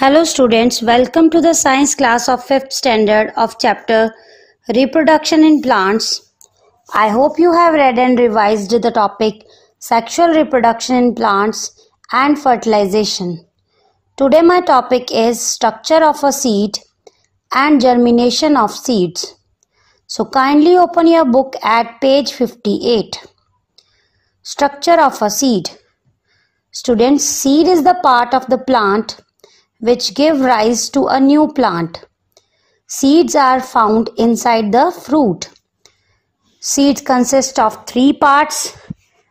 Hello students, welcome to the science class of 5th standard of chapter Reproduction in Plants. I hope you have read and revised the topic Sexual Reproduction in Plants and Fertilization. Today my topic is Structure of a Seed and Germination of Seeds. So kindly open your book at page 58. Structure of a Seed Students, seed is the part of the plant which give rise to a new plant. Seeds are found inside the fruit. Seeds consist of three parts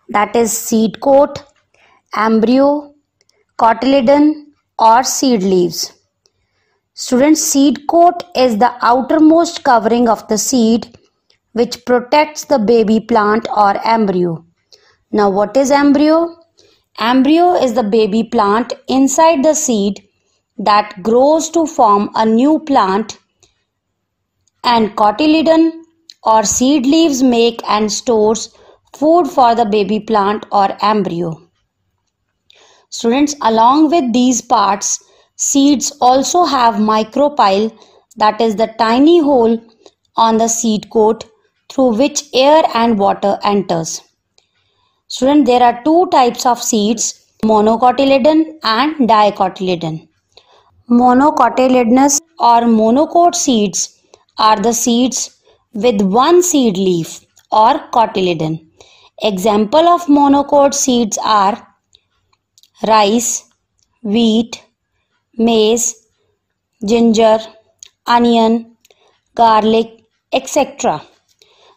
that is seed coat, embryo, cotyledon or seed leaves. Students, seed coat is the outermost covering of the seed which protects the baby plant or embryo. Now, what is embryo? Embryo is the baby plant inside the seed that grows to form a new plant and cotyledon or seed leaves make and stores food for the baby plant or embryo. Students, along with these parts, seeds also have micropyle that is the tiny hole on the seed coat through which air and water enters. Student, there are two types of seeds, monocotyledon and dicotyledon. Monocotyledonous or monocot seeds are the seeds with one seed leaf or cotyledon. Example of monocot seeds are rice, wheat, maize, ginger, onion, garlic, etc.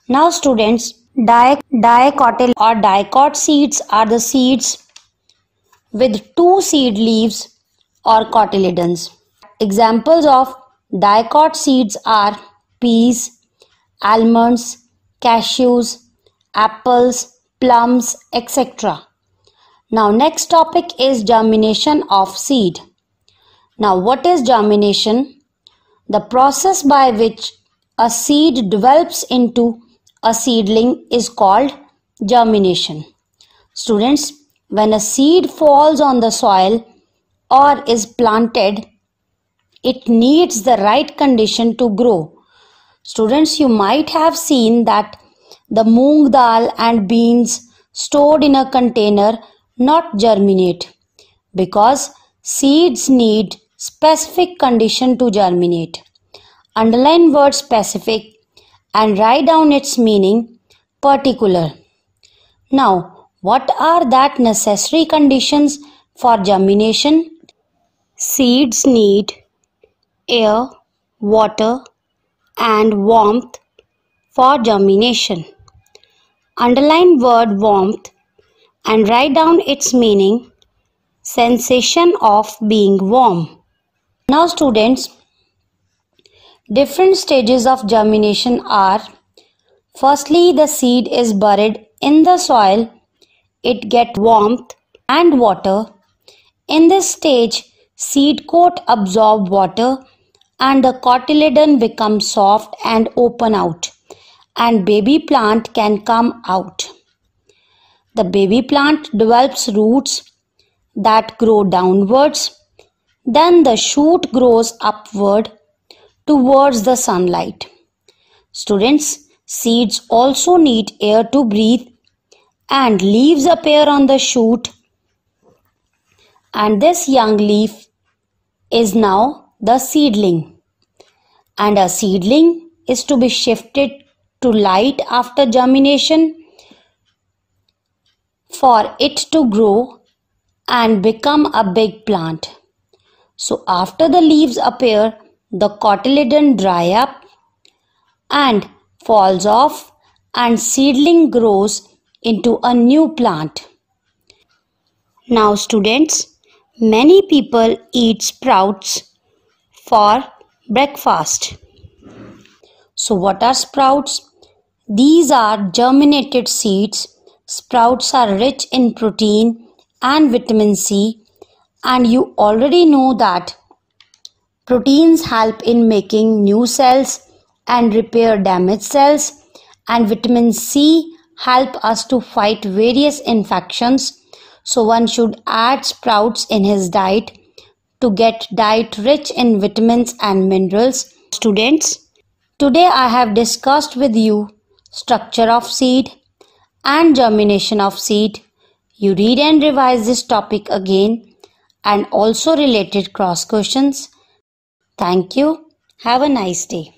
Now students, di dicotyl or dicot seeds are the seeds with two seed leaves or cotyledons. Examples of dicot seeds are peas, almonds, cashews, apples, plums, etc. Now next topic is germination of seed. Now what is germination? The process by which a seed develops into a seedling is called germination. Students, when a seed falls on the soil, or is planted, it needs the right condition to grow. Students, you might have seen that the moong dal and beans stored in a container not germinate because seeds need specific condition to germinate. Underline word specific and write down its meaning particular. Now, what are that necessary conditions for germination? Seeds need air, water, and warmth for germination. Underline word warmth and write down its meaning sensation of being warm. Now, students, different stages of germination are firstly, the seed is buried in the soil, it gets warmth and water. In this stage, Seed coat absorb water and the cotyledon becomes soft and open out and baby plant can come out. The baby plant develops roots that grow downwards. Then the shoot grows upward towards the sunlight. Students, seeds also need air to breathe and leaves appear on the shoot and this young leaf is now the seedling and a seedling is to be shifted to light after germination for it to grow and become a big plant. So after the leaves appear, the cotyledon dry up and falls off and seedling grows into a new plant. Now students, Many people eat sprouts for breakfast. So, what are sprouts? These are germinated seeds. Sprouts are rich in protein and vitamin C, and you already know that proteins help in making new cells and repair damaged cells, and vitamin C help us to fight various infections so one should add sprouts in his diet to get diet rich in vitamins and minerals. Students, today I have discussed with you structure of seed and germination of seed. You read and revise this topic again and also related cross questions. Thank you. Have a nice day.